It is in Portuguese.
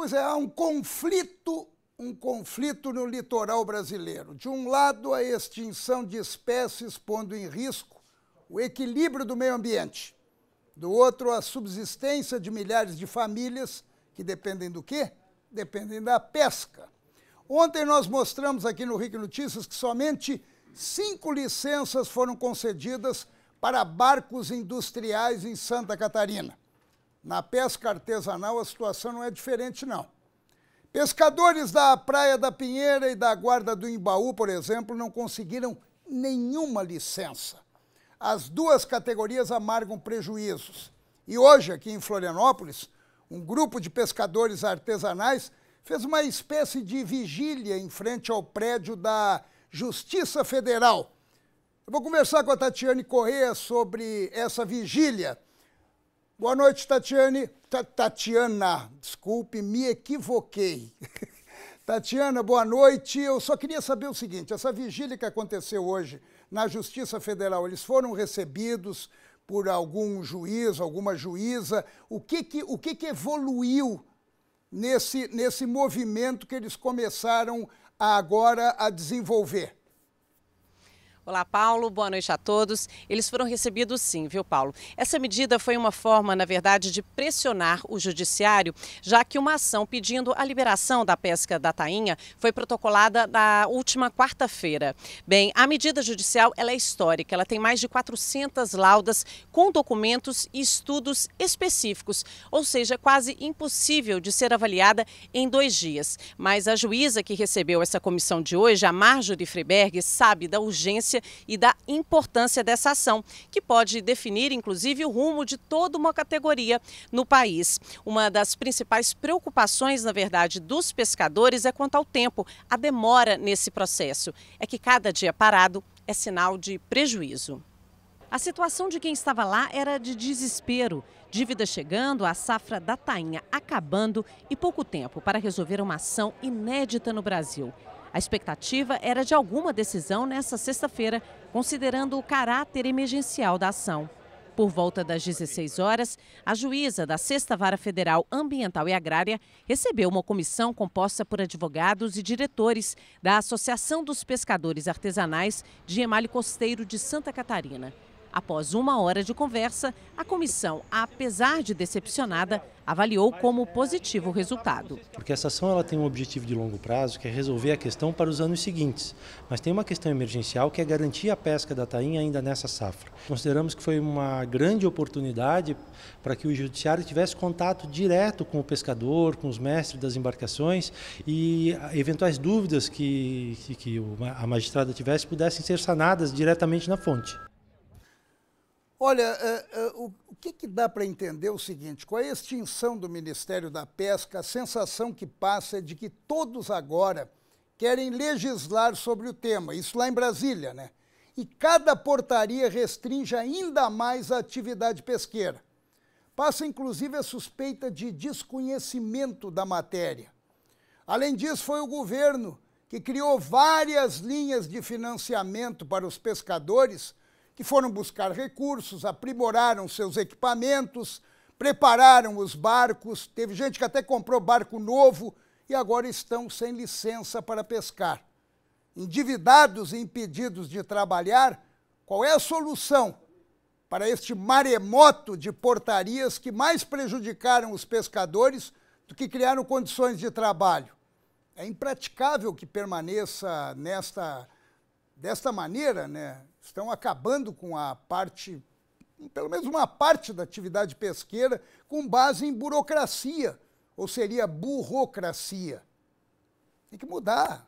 Pois é, há um conflito, um conflito no litoral brasileiro. De um lado, a extinção de espécies pondo em risco o equilíbrio do meio ambiente. Do outro, a subsistência de milhares de famílias que dependem do quê? Dependem da pesca. Ontem nós mostramos aqui no RIC Notícias que somente cinco licenças foram concedidas para barcos industriais em Santa Catarina. Na pesca artesanal a situação não é diferente, não. Pescadores da Praia da Pinheira e da Guarda do Imbaú, por exemplo, não conseguiram nenhuma licença. As duas categorias amargam prejuízos. E hoje, aqui em Florianópolis, um grupo de pescadores artesanais fez uma espécie de vigília em frente ao prédio da Justiça Federal. Eu vou conversar com a Tatiane Corrêa sobre essa vigília Boa noite, Tatiane. Ta Tatiana, desculpe, me equivoquei. Tatiana, boa noite. Eu só queria saber o seguinte: essa vigília que aconteceu hoje na Justiça Federal, eles foram recebidos por algum juiz, alguma juíza? O que, que, o que, que evoluiu nesse, nesse movimento que eles começaram agora a desenvolver? Olá, Paulo. Boa noite a todos. Eles foram recebidos sim, viu, Paulo? Essa medida foi uma forma, na verdade, de pressionar o judiciário, já que uma ação pedindo a liberação da pesca da tainha foi protocolada na última quarta-feira. Bem, a medida judicial ela é histórica. Ela tem mais de 400 laudas com documentos e estudos específicos, ou seja, é quase impossível de ser avaliada em dois dias. Mas a juíza que recebeu essa comissão de hoje, a Marjorie Freiberg, sabe da urgência urgência e da importância dessa ação, que pode definir, inclusive, o rumo de toda uma categoria no país. Uma das principais preocupações, na verdade, dos pescadores é quanto ao tempo, a demora nesse processo. É que cada dia parado é sinal de prejuízo. A situação de quem estava lá era de desespero. Dívida chegando, a safra da tainha acabando e pouco tempo para resolver uma ação inédita no Brasil. A expectativa era de alguma decisão nesta sexta-feira, considerando o caráter emergencial da ação. Por volta das 16 horas, a juíza da Sexta Vara Federal Ambiental e Agrária recebeu uma comissão composta por advogados e diretores da Associação dos Pescadores Artesanais de Emalho Costeiro de Santa Catarina. Após uma hora de conversa, a comissão, apesar de decepcionada, avaliou como positivo o resultado. Porque essa ação ela tem um objetivo de longo prazo, que é resolver a questão para os anos seguintes. Mas tem uma questão emergencial, que é garantir a pesca da tainha ainda nessa safra. Consideramos que foi uma grande oportunidade para que o judiciário tivesse contato direto com o pescador, com os mestres das embarcações e eventuais dúvidas que, que a magistrada tivesse pudessem ser sanadas diretamente na fonte. Olha, uh, uh, o que, que dá para entender o seguinte: com a extinção do Ministério da Pesca, a sensação que passa é de que todos agora querem legislar sobre o tema, isso lá em Brasília, né? E cada portaria restringe ainda mais a atividade pesqueira. Passa inclusive a suspeita de desconhecimento da matéria. Além disso, foi o governo que criou várias linhas de financiamento para os pescadores que foram buscar recursos, aprimoraram seus equipamentos, prepararam os barcos. Teve gente que até comprou barco novo e agora estão sem licença para pescar. Endividados e impedidos de trabalhar, qual é a solução para este maremoto de portarias que mais prejudicaram os pescadores do que criaram condições de trabalho? É impraticável que permaneça nesta desta maneira, né, estão acabando com a parte, pelo menos uma parte da atividade pesqueira, com base em burocracia, ou seria burocracia. Tem que mudar.